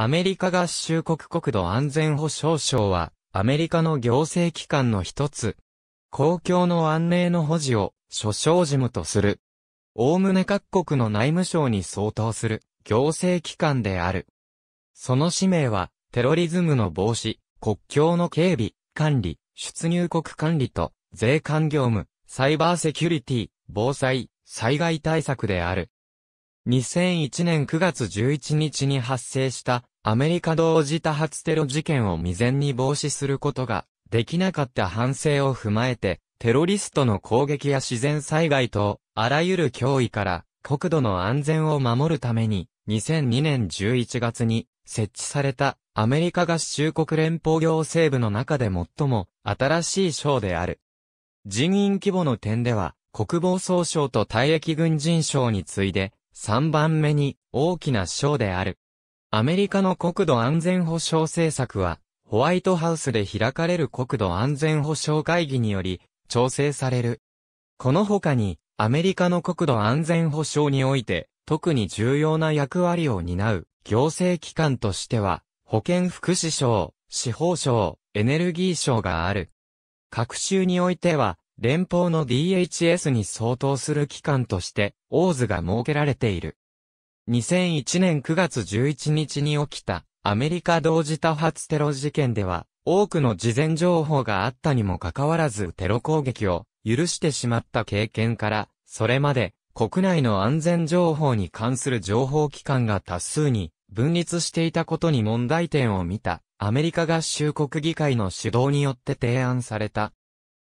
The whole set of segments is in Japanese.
アメリカ合衆国国土安全保障省は、アメリカの行政機関の一つ、公共の安寧の保持を、所掌事務とする。おおむね各国の内務省に相当する、行政機関である。その使命は、テロリズムの防止、国境の警備、管理、出入国管理と、税関業務、サイバーセキュリティ、防災、災害対策である。2001年9月11日に発生したアメリカ同時多発テロ事件を未然に防止することができなかった反省を踏まえて、テロリストの攻撃や自然災害と、あらゆる脅威から国土の安全を守るために、2002年11月に設置されたアメリカ合衆国連邦行政部の中で最も新しい省である。人員規模の点では、国防総省と退役軍人省に次いで3番目に大きな賞である。アメリカの国土安全保障政策は、ホワイトハウスで開かれる国土安全保障会議により、調整される。この他に、アメリカの国土安全保障において、特に重要な役割を担う行政機関としては、保健福祉省、司法省、エネルギー省がある。各州においては、連邦の DHS に相当する機関として、オーズが設けられている。2001年9月11日に起きた、アメリカ同時多発テロ事件では、多くの事前情報があったにもかかわらずテロ攻撃を許してしまった経験から、それまで国内の安全情報に関する情報機関が多数に分立していたことに問題点を見たアメリカ合衆国議会の主導によって提案された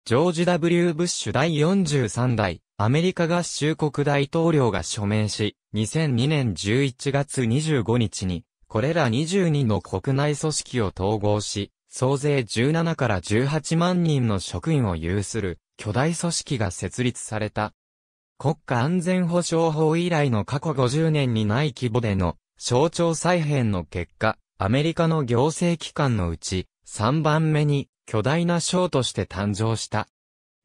ジョージ・ W・ ブッシュ第43代、アメリカ合衆国大統領が署名し、2002年11月25日に、これら22の国内組織を統合し、総勢17から18万人の職員を有する巨大組織が設立された。国家安全保障法以来の過去50年にない規模での省庁再編の結果、アメリカの行政機関のうち3番目に巨大な省として誕生した。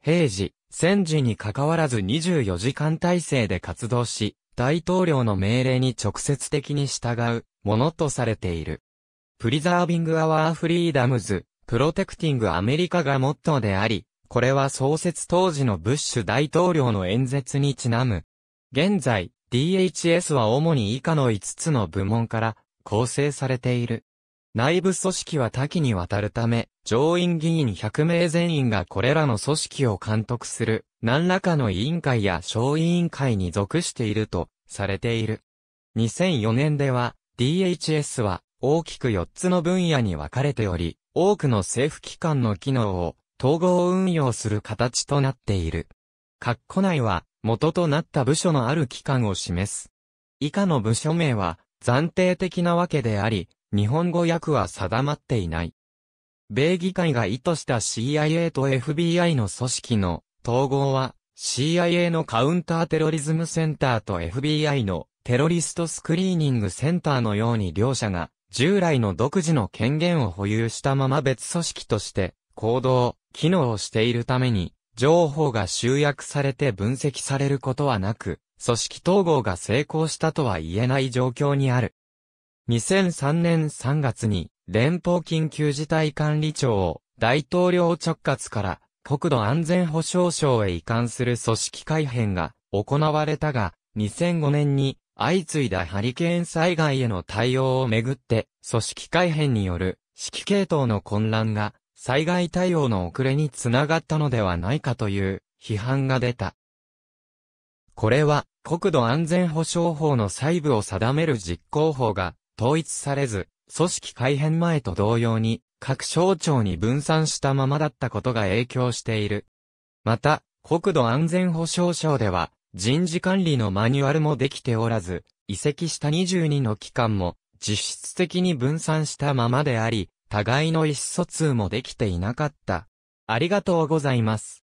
平時、戦時に関わらず24時間体制で活動し、大統領の命令に直接的に従うものとされている。プリザービング・アワー・フリーダムズ、プロテクティング・アメリカがモットーであり、これは創設当時のブッシュ大統領の演説にちなむ。現在、DHS は主に以下の5つの部門から構成されている。内部組織は多岐にわたるため、上院議員100名全員がこれらの組織を監督する、何らかの委員会や小委員会に属していると、されている。2004年では、DHS は大きく4つの分野に分かれており、多くの政府機関の機能を統合運用する形となっている。括弧内は元となった部署のある機関を示す。以下の部署名は暫定的なわけであり、日本語訳は定まっていない。米議会が意図した CIA と FBI の組織の統合は CIA のカウンターテロリズムセンターと FBI のテロリストスクリーニングセンターのように両者が従来の独自の権限を保有したまま別組織として行動、機能をしているために情報が集約されて分析されることはなく組織統合が成功したとは言えない状況にある。2003年3月に連邦緊急事態管理庁を大統領直轄から国土安全保障省へ移管する組織改編が行われたが、2005年に相次いだハリケーン災害への対応をめぐって、組織改編による指揮系統の混乱が災害対応の遅れにつながったのではないかという批判が出た。これは国土安全保障法の細部を定める実行法が統一されず、組織改変前と同様に、各省庁に分散したままだったことが影響している。また、国土安全保障省では、人事管理のマニュアルもできておらず、移籍した22の機関も、実質的に分散したままであり、互いの意思疎通もできていなかった。ありがとうございます。